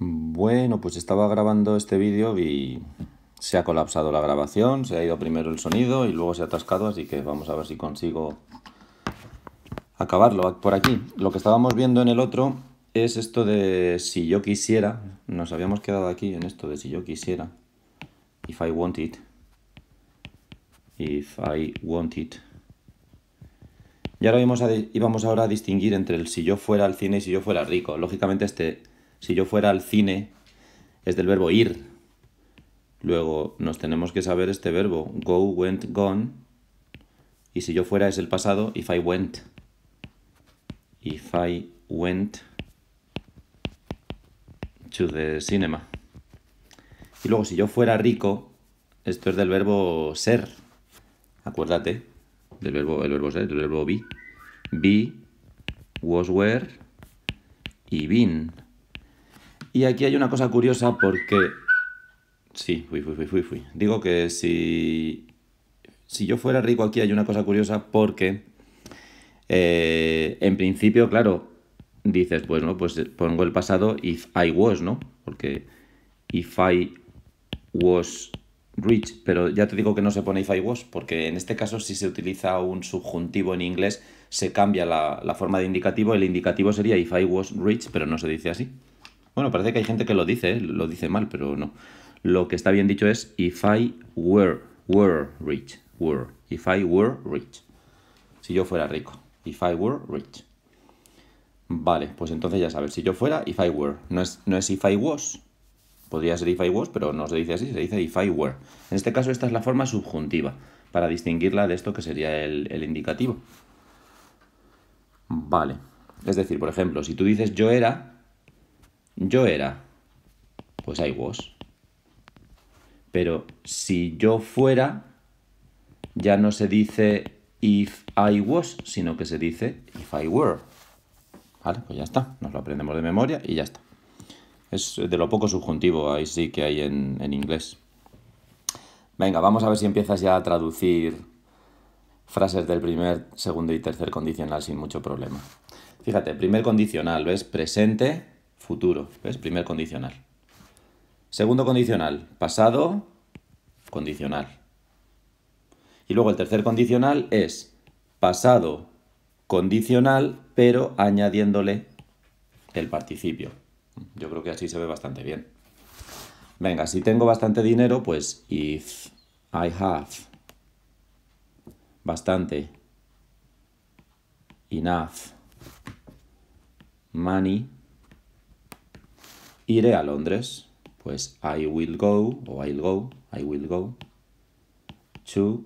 Bueno, pues estaba grabando este vídeo y se ha colapsado la grabación, se ha ido primero el sonido y luego se ha atascado, así que vamos a ver si consigo acabarlo por aquí. Lo que estábamos viendo en el otro es esto de si yo quisiera, nos habíamos quedado aquí en esto de si yo quisiera, if I want it, if I want it. Y ahora íbamos a, ahora a distinguir entre el si yo fuera al cine y si yo fuera rico. Lógicamente este si yo fuera al cine, es del verbo ir. Luego nos tenemos que saber este verbo. Go, went, gone. Y si yo fuera es el pasado, if I went. If I went to the cinema. Y luego si yo fuera rico, esto es del verbo ser. Acuérdate, del verbo, el verbo ser, del verbo be. Be, was, were y been. Y aquí hay una cosa curiosa porque... Sí, fui, fui, fui, fui, fui. Digo que si... Si yo fuera rico aquí hay una cosa curiosa porque... Eh, en principio, claro, dices, pues, ¿no? Pues eh, pongo el pasado if I was, ¿no? Porque if I was rich, pero ya te digo que no se pone if I was, porque en este caso si se utiliza un subjuntivo en inglés, se cambia la, la forma de indicativo, el indicativo sería if I was rich, pero no se dice así. Bueno, parece que hay gente que lo dice, ¿eh? lo dice mal, pero no. Lo que está bien dicho es if I were, were rich, were. If I were rich. Si yo fuera rico. If I were rich. Vale, pues entonces ya sabes, si yo fuera, if I were. No es, if I was. Podría ser if I was, pero no se dice así, se dice if I were. En este caso esta es la forma subjuntiva, para distinguirla de esto que sería el indicativo. Vale. Es decir, por ejemplo, si tú dices yo era, yo era, pues I was. Pero si yo fuera, ya no se dice if I was, sino que se dice if I were. Vale, pues ya está, nos lo aprendemos de memoria y ya está. Es de lo poco subjuntivo ahí sí que hay en, inglés. Venga, vamos a ver si empiezas ya a traducir frases del primer, segundo y tercer condicional sin mucho problema. Fíjate, primer condicional, ¿ves? Presente, futuro. es Primer condicional. Segundo condicional, pasado, condicional. Y luego el tercer condicional es pasado condicional, pero añadiéndole el participio. Yo creo que así se ve bastante bien. Venga, si tengo bastante dinero, pues if I have bastante enough money Iré a Londres. Pues I will go o I'll go, I will go to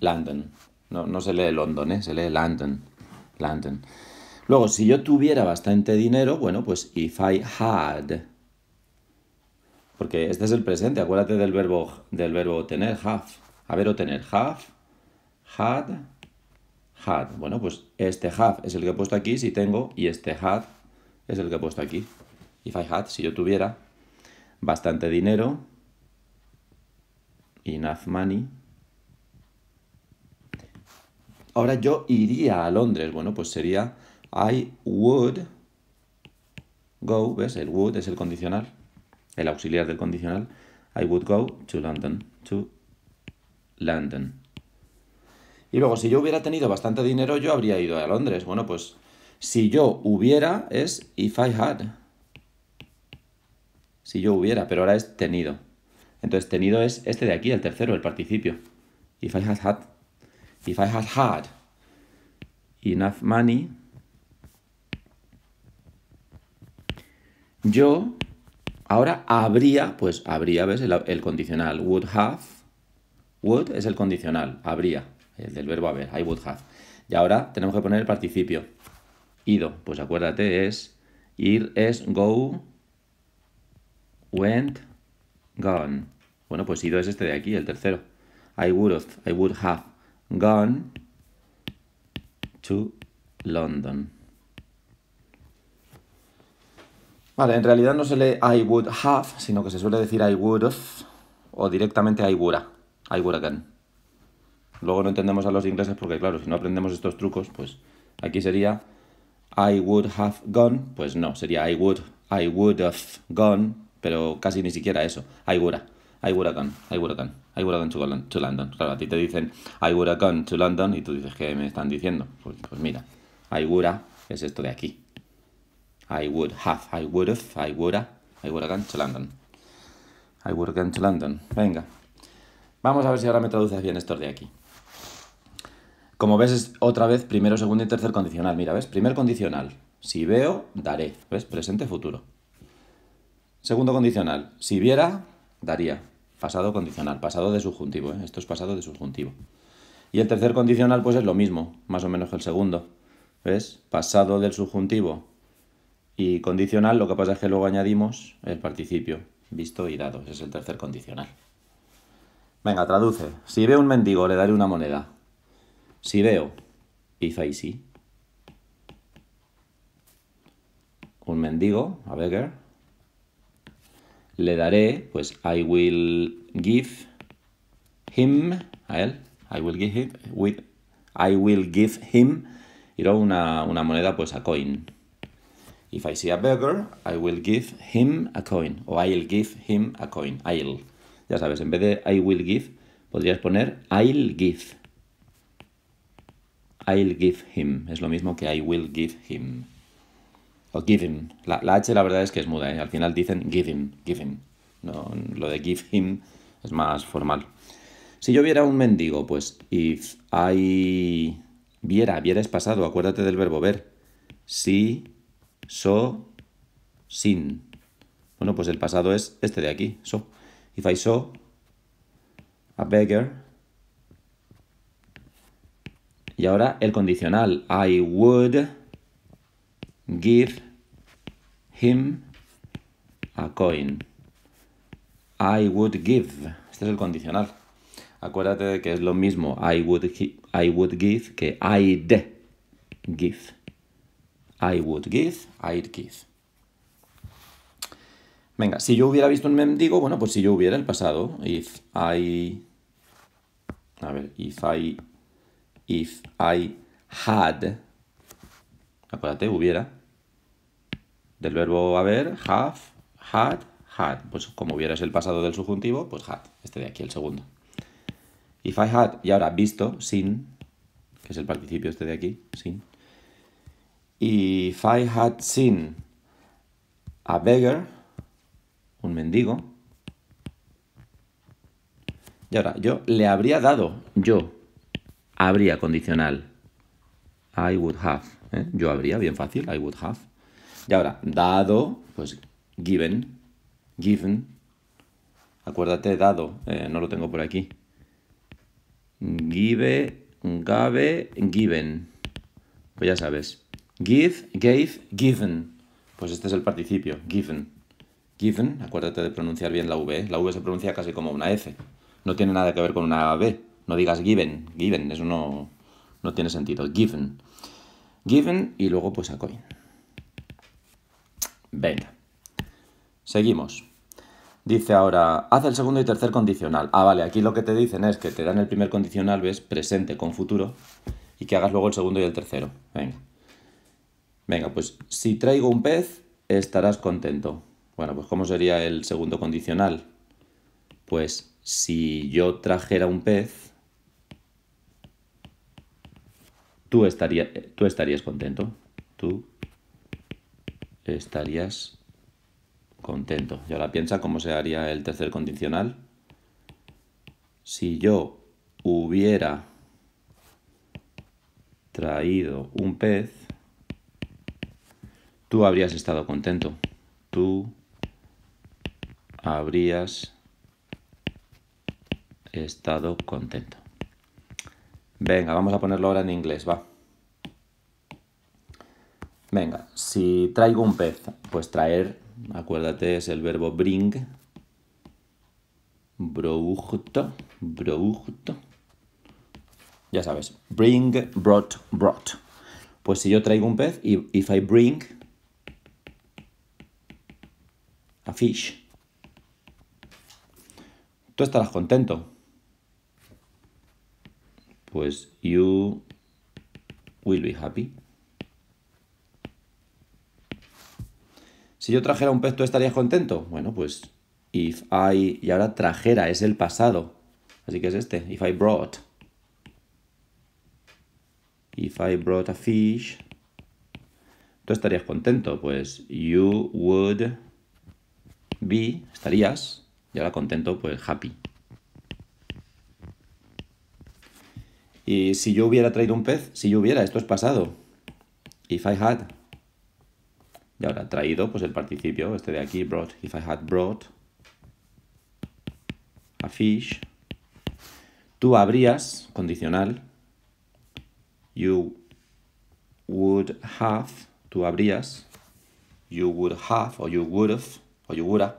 London. No, no se lee London, ¿eh? se lee London. London. Luego, si yo tuviera bastante dinero, bueno, pues if I had. Porque este es el presente, acuérdate del verbo, del verbo tener, have. Haber o tener, have, had, had. Bueno, pues este have es el que he puesto aquí si tengo y este had es el que he puesto aquí. If I had, si yo tuviera bastante dinero, enough money. Ahora yo iría a Londres. Bueno, pues sería I would go, ¿ves? El would es el condicional, el auxiliar del condicional. I would go to London, to London. Y luego, si yo hubiera tenido bastante dinero, yo habría ido a Londres. Bueno, pues si yo hubiera es if I had. Si yo hubiera, pero ahora es tenido. Entonces tenido es este de aquí, el tercero, el participio. If I had had. If I had had enough money. Yo ahora habría, pues habría, ¿ves? El, condicional. Would have. Would es el condicional. Habría. El del verbo haber. I would have. Y ahora tenemos que poner el participio. Ido, pues acuérdate, es ir es go, went, gone. Bueno, pues ido es este de aquí, el tercero. I would have, would have gone to London. Vale, en realidad no se lee I would have, sino que se suele decir I would have o directamente I would have, I would gone. Luego no entendemos a los ingleses porque, claro, si no aprendemos estos trucos, pues aquí sería I would have gone, pues no, sería I would, I would have gone, pero casi ni siquiera eso, I would have. I would have gone, I would have gone, I would have gone to, London. Claro, a ti te dicen I would have gone to London y tú dices, ¿qué me están diciendo? Pues, pues mira, I would have es esto de aquí. I would have, I would have, I would have, I would have gone to London. I would have gone to London. Venga. Vamos a ver si ahora me traduces bien esto de aquí. Como ves, es otra vez primero, segundo y tercer condicional. Mira, ¿ves? Primer condicional. Si veo, daré. ¿Ves? Presente, futuro. Segundo condicional. Si viera, daría. Pasado condicional. Pasado de subjuntivo. ¿eh? Esto es pasado de subjuntivo. Y el tercer condicional, pues es lo mismo, más o menos que el segundo. ¿Ves? Pasado del subjuntivo y condicional, lo que pasa es que luego añadimos el participio, visto y dado. Ese es el tercer condicional. Venga, traduce. Si veo un mendigo, le daré una moneda. Si veo, if I see, un mendigo, a beggar, le daré, pues I will give him, a él, I will give him, with, I will give him, y una, una moneda, pues a coin. If I see a beggar, I will give him a coin. O I'll give him a coin. I'll. Ya sabes, en vez de I will give, podrías poner I'll give. I'll give him. Es lo mismo que I will give him. O give him. La, la H la verdad es que es muda, ¿eh? Al final dicen give him, give him. lo de give him es más formal. Si yo viera un mendigo, pues if I... Viera, viera es pasado, acuérdate del verbo ver. Si, so, sin. Bueno, pues el pasado es este de aquí, so. If I saw a beggar, y ahora el condicional. I would give him a coin. I would give. Este es el condicional. Acuérdate de que es lo mismo I would, I would give que I'd give. I would give, I'd give. Venga, si yo hubiera visto un mendigo, bueno, pues si yo hubiera el pasado, if I... A ver, if I If I had, acuérdate, hubiera, del verbo haber, have, had, had. Pues como hubiera es el pasado del subjuntivo, pues had, este de aquí, el segundo. If I had, y ahora visto, sin, que es el participio este de aquí, sin. If I had seen a beggar, un mendigo. Y ahora, yo le habría dado, yo, habría condicional. I would have. ¿eh? Yo habría, bien fácil, I would have. Y ahora, dado, pues given, given. Acuérdate, dado, eh, no lo tengo por aquí. Give, gave, given. Pues ya sabes. Give, gave, given. Pues este es el participio, given. Given, acuérdate de pronunciar bien la V. La V se pronuncia casi como una F. No tiene nada que ver con una B. No digas given, given, eso no, no tiene sentido. Given. Given y luego pues a coin. Venga. Seguimos. Dice ahora, haz el segundo y tercer condicional. Ah, vale, aquí lo que te dicen es que te dan el primer condicional, ves, presente con futuro, y que hagas luego el segundo y el tercero. Venga. Venga, pues si traigo un pez, estarás contento. Bueno, pues ¿cómo sería el segundo condicional? Pues si yo trajera un pez, tú, tú estarías contento. Tú estarías contento. Y ahora piensa cómo se haría el tercer condicional. Si yo hubiera traído un pez, tú habrías estado contento. Tú habrías estado contento. Venga, vamos a ponerlo ahora en inglés, va. Venga, si traigo un pez, pues traer, acuérdate, es el verbo bring. Brought, brought. Ya sabes, bring, brought, brought. Pues si yo traigo un pez, if I bring a fish, tú estarás contento, pues you will be happy. Si yo trajera un pez, ¿tú estarías contento? Bueno, pues if I... Y ahora trajera es el pasado. Así que es este. If I brought. If I brought a fish. ¿Tú estarías contento? Pues you would be. Estarías. Y ahora contento, pues happy. Y si yo hubiera traído un pez, si yo hubiera, esto es pasado. If I had. Y ahora traído, pues el participio, este de aquí, brought. If I had brought a fish. Tú habrías, condicional. You would have. Tú habrías. You would have, o you would have, o you eh, would have.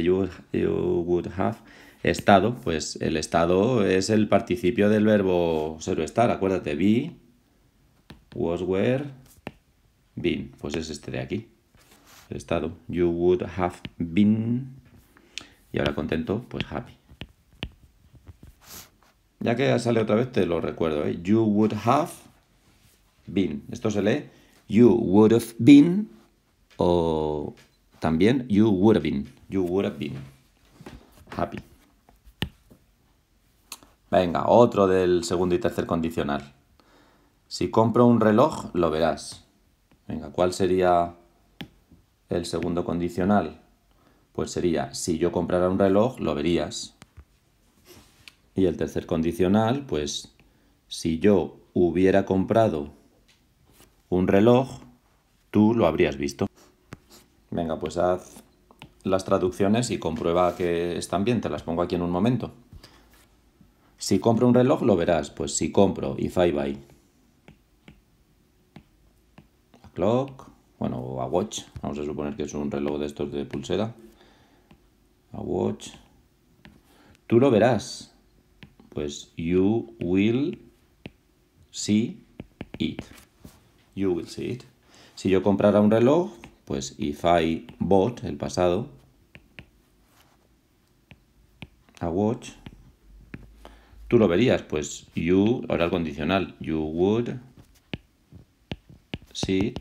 You, you would have Estado, pues el estado es el participio del verbo ser o estar, acuérdate, be, was, were, been, pues es este de aquí, el estado, you would have been, y ahora contento, pues happy. Ya que sale otra vez te lo recuerdo, ¿eh? you would have been, esto se lee, you would have been, o también you would have been, you would have been, happy. Venga, otro del segundo y tercer condicional. Si compro un reloj, lo verás. Venga, ¿cuál sería el segundo condicional? Pues sería, si yo comprara un reloj, lo verías. Y el tercer condicional, pues, si yo hubiera comprado un reloj, tú lo habrías visto. Venga, pues haz las traducciones y comprueba que están bien. Te las pongo aquí en un momento. Si compro un reloj, lo verás. Pues si compro, if I buy. A clock. Bueno, a watch. Vamos a suponer que es un reloj de estos de pulsera. A watch. Tú lo verás. Pues you will see it. You will see it. Si yo comprara un reloj, pues if I bought, el pasado, a watch, tú lo verías, pues you, ahora el condicional, you would sit.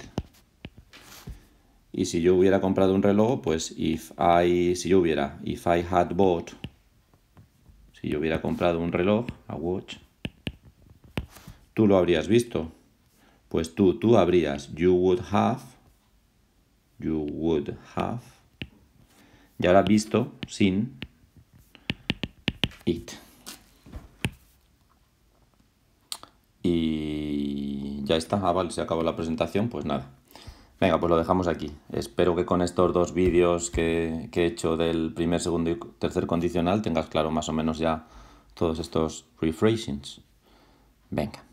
Y si yo hubiera comprado un reloj, pues if I, si yo hubiera, if I had bought, si yo hubiera comprado un reloj, a watch, tú lo habrías visto. Pues tú, tú habrías, you would have, you would have. Y ahora visto sin it. Y ya está, ah, vale, se acabó la presentación, pues nada. Venga, pues lo dejamos aquí. Espero que con estos dos vídeos que, he hecho del primer, segundo y tercer condicional tengas claro más o menos ya todos estos rephrasings. Venga.